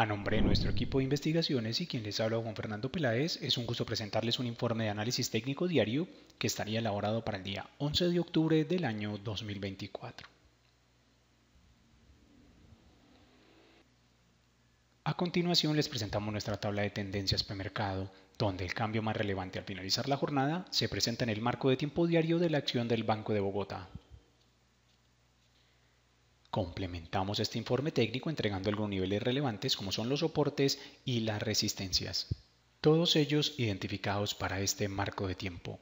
A nombre de nuestro equipo de investigaciones y quien les habla Juan Fernando Peláez, es un gusto presentarles un informe de análisis técnico diario que estaría elaborado para el día 11 de octubre del año 2024. A continuación les presentamos nuestra tabla de tendencias premercado, donde el cambio más relevante al finalizar la jornada se presenta en el marco de tiempo diario de la acción del Banco de Bogotá. Complementamos este informe técnico entregando algunos niveles relevantes como son los soportes y las resistencias, todos ellos identificados para este marco de tiempo.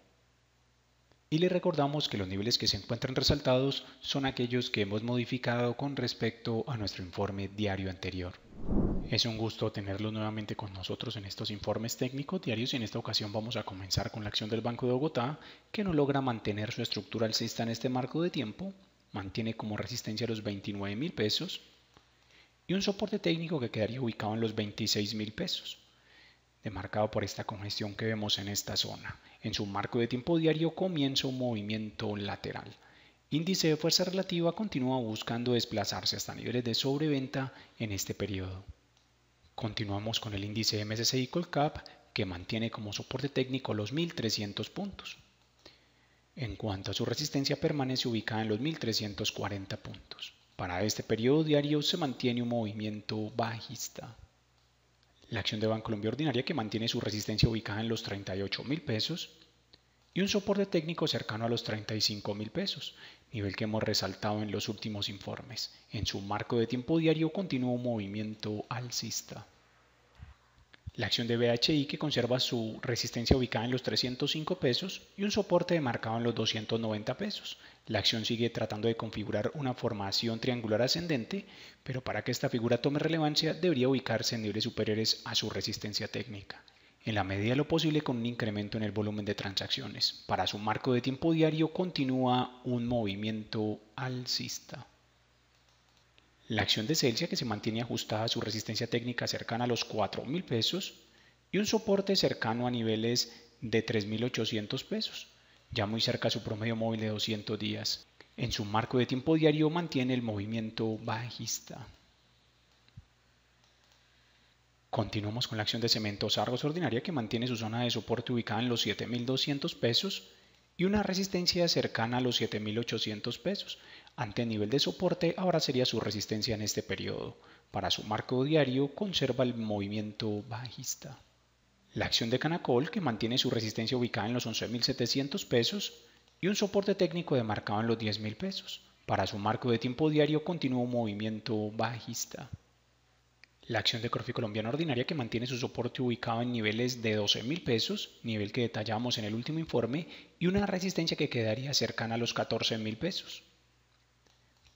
Y le recordamos que los niveles que se encuentran resaltados son aquellos que hemos modificado con respecto a nuestro informe diario anterior. Es un gusto tenerlo nuevamente con nosotros en estos informes técnicos diarios y en esta ocasión vamos a comenzar con la acción del Banco de Bogotá que no logra mantener su estructura alcista en este marco de tiempo mantiene como resistencia los 29 mil pesos y un soporte técnico que quedaría ubicado en los 26 mil pesos, demarcado por esta congestión que vemos en esta zona. En su marco de tiempo diario comienza un movimiento lateral. Índice de fuerza relativa continúa buscando desplazarse hasta niveles de sobreventa en este periodo. Continuamos con el índice MSCI Colcap que mantiene como soporte técnico los 1300 puntos. En cuanto a su resistencia permanece ubicada en los 1340 puntos. Para este periodo diario se mantiene un movimiento bajista. La acción de Bancolombia Ordinaria que mantiene su resistencia ubicada en los 38 pesos y un soporte técnico cercano a los 35 pesos, nivel que hemos resaltado en los últimos informes. En su marco de tiempo diario continúa un movimiento alcista la acción de BHI que conserva su resistencia ubicada en los 305 pesos y un soporte demarcado en los 290 pesos. La acción sigue tratando de configurar una formación triangular ascendente, pero para que esta figura tome relevancia debería ubicarse en niveles superiores a su resistencia técnica en la medida de lo posible con un incremento en el volumen de transacciones. Para su marco de tiempo diario continúa un movimiento alcista la acción de Celsia que se mantiene ajustada a su resistencia técnica cercana a los 4.000 pesos y un soporte cercano a niveles de 3.800 pesos, ya muy cerca a su promedio móvil de 200 días. En su marco de tiempo diario mantiene el movimiento bajista. Continuamos con la acción de cementos Argos Ordinaria que mantiene su zona de soporte ubicada en los 7.200 pesos y una resistencia cercana a los 7.800 pesos. Ante nivel de soporte ahora sería su resistencia en este periodo. Para su marco diario conserva el movimiento bajista. La acción de Canacol, que mantiene su resistencia ubicada en los 11.700 pesos, y un soporte técnico demarcado en los 10.000 pesos. Para su marco de tiempo diario continúa un movimiento bajista la acción de Corfi Colombiana Ordinaria que mantiene su soporte ubicado en niveles de 12 mil pesos, nivel que detallamos en el último informe, y una resistencia que quedaría cercana a los 14 mil pesos.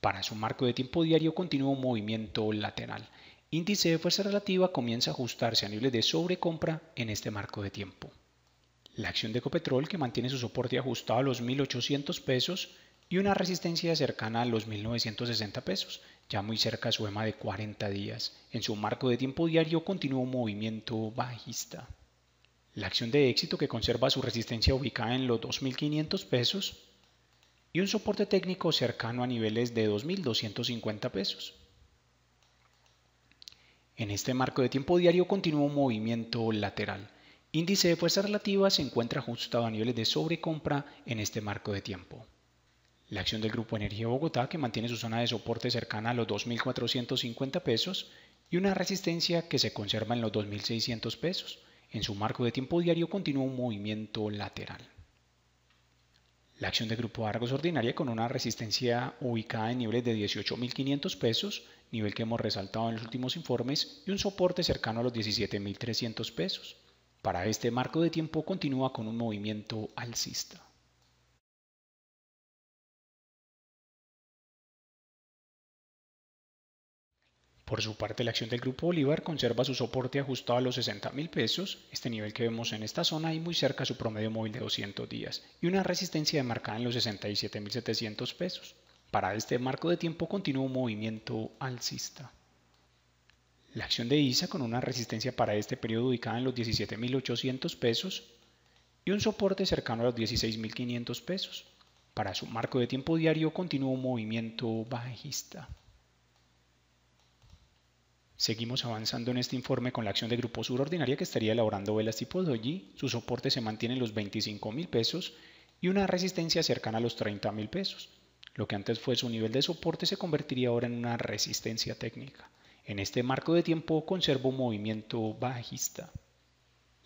Para su marco de tiempo diario continúa un movimiento lateral. Índice de fuerza relativa comienza a ajustarse a niveles de sobrecompra en este marco de tiempo. La acción de Ecopetrol, que mantiene su soporte ajustado a los 1.800 pesos, y una resistencia cercana a los 1960 pesos, ya muy cerca a su EMA de 40 días. En su marco de tiempo diario continúa un movimiento bajista. La acción de éxito que conserva su resistencia ubicada en los 2.500 pesos y un soporte técnico cercano a niveles de 2.250 pesos. En este marco de tiempo diario continúa un movimiento lateral. Índice de fuerza relativa se encuentra ajustado a niveles de sobrecompra en este marco de tiempo la acción del Grupo Energía Bogotá, que mantiene su zona de soporte cercana a los 2.450 pesos y una resistencia que se conserva en los 2.600 pesos. En su marco de tiempo diario continúa un movimiento lateral. La acción del Grupo Argos ordinaria con una resistencia ubicada en niveles de 18.500 pesos, nivel que hemos resaltado en los últimos informes, y un soporte cercano a los 17.300 pesos. Para este marco de tiempo continúa con un movimiento alcista. Por su parte, la acción del Grupo Bolívar conserva su soporte ajustado a los 60.000 pesos, este nivel que vemos en esta zona y muy cerca a su promedio móvil de 200 días, y una resistencia demarcada en los 67.700 pesos. Para este marco de tiempo continúa un movimiento alcista. La acción de ISA con una resistencia para este periodo ubicada en los 17.800 pesos y un soporte cercano a los 16.500 pesos. Para su marco de tiempo diario continúa un movimiento bajista. Seguimos avanzando en este informe con la acción de Grupo Sur Ordinaria que estaría elaborando velas tipo Doji. Su soporte se mantiene en los 25 mil pesos y una resistencia cercana a los 30 mil pesos. Lo que antes fue su nivel de soporte se convertiría ahora en una resistencia técnica. En este marco de tiempo conserva un movimiento bajista.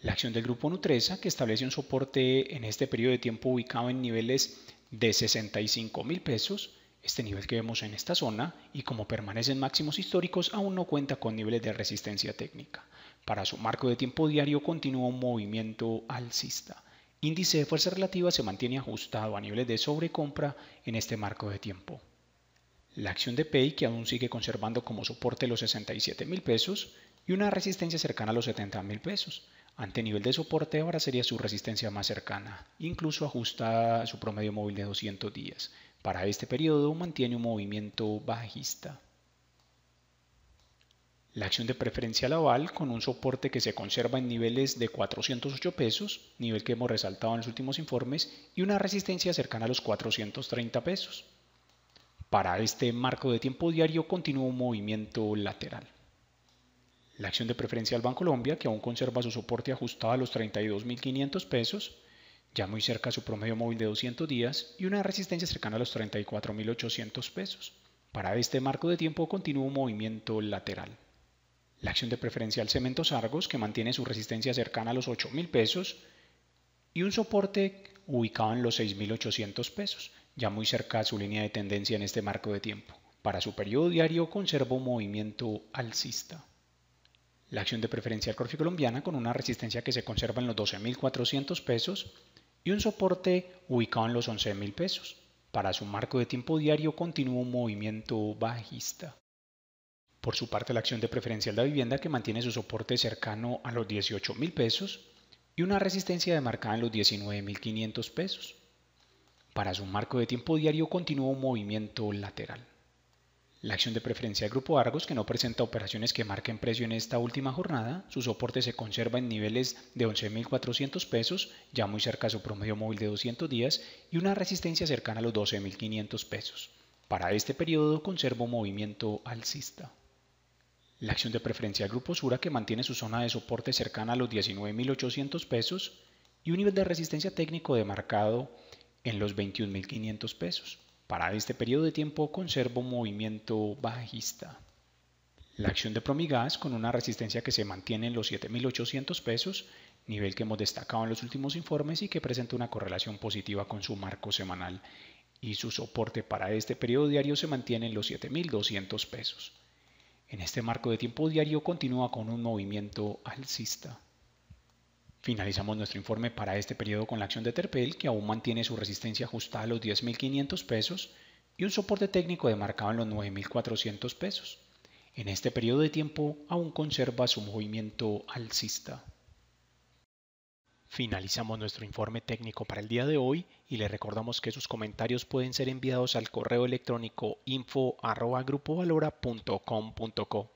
La acción del grupo Nutresa, que establece un soporte en este periodo de tiempo ubicado en niveles de 65 mil pesos este nivel que vemos en esta zona, y como permanecen máximos históricos, aún no cuenta con niveles de resistencia técnica. Para su marco de tiempo diario continúa un movimiento alcista. Índice de fuerza relativa se mantiene ajustado a niveles de sobrecompra en este marco de tiempo. La acción de PEI que aún sigue conservando como soporte los 67 mil pesos y una resistencia cercana a los 70 mil pesos. Ante nivel de soporte ahora sería su resistencia más cercana, incluso ajusta su promedio móvil de 200 días. Para este periodo mantiene un movimiento bajista. La acción de preferencia Laval con un soporte que se conserva en niveles de 408 pesos, nivel que hemos resaltado en los últimos informes, y una resistencia cercana a los 430 pesos. Para este marco de tiempo diario continúa un movimiento lateral. La acción de preferencia al Banco Colombia, que aún conserva su soporte ajustado a los 32.500 pesos, ya muy cerca a su promedio móvil de 200 días y una resistencia cercana a los 34.800 pesos. Para este marco de tiempo continúa un movimiento lateral. La acción de preferencial Cementos Argos, que mantiene su resistencia cercana a los 8.000 pesos, y un soporte ubicado en los 6.800 pesos, ya muy cerca a su línea de tendencia en este marco de tiempo. Para su periodo diario conserva un movimiento alcista. La acción de preferencial Corfi Colombiana con una resistencia que se conserva en los 12.400 pesos y un soporte ubicado en los 11.000 pesos. Para su marco de tiempo diario continúa un movimiento bajista. Por su parte, la acción de preferencial de vivienda que mantiene su soporte cercano a los 18.000 pesos y una resistencia demarcada en los 19.500 pesos. Para su marco de tiempo diario continúa un movimiento lateral. La acción de preferencia del grupo Argos, que no presenta operaciones que marquen precio en esta última jornada, su soporte se conserva en niveles de 11.400 pesos, ya muy cerca a su promedio móvil de 200 días, y una resistencia cercana a los 12.500 pesos. Para este periodo conservo movimiento alcista. La acción de preferencia del grupo Sura, que mantiene su zona de soporte cercana a los 19.800 pesos, y un nivel de resistencia técnico demarcado en los 21.500 pesos. Para este periodo de tiempo conservo un movimiento bajista. La acción de Promigas con una resistencia que se mantiene en los 7.800 pesos, nivel que hemos destacado en los últimos informes y que presenta una correlación positiva con su marco semanal y su soporte para este periodo diario se mantiene en los 7.200 pesos. En este marco de tiempo diario continúa con un movimiento alcista. Finalizamos nuestro informe para este periodo con la acción de Terpel, que aún mantiene su resistencia ajustada a los 10.500 pesos y un soporte técnico demarcado en los 9.400 pesos. En este periodo de tiempo aún conserva su movimiento alcista. Finalizamos nuestro informe técnico para el día de hoy y le recordamos que sus comentarios pueden ser enviados al correo electrónico info.grupovalora.com.co.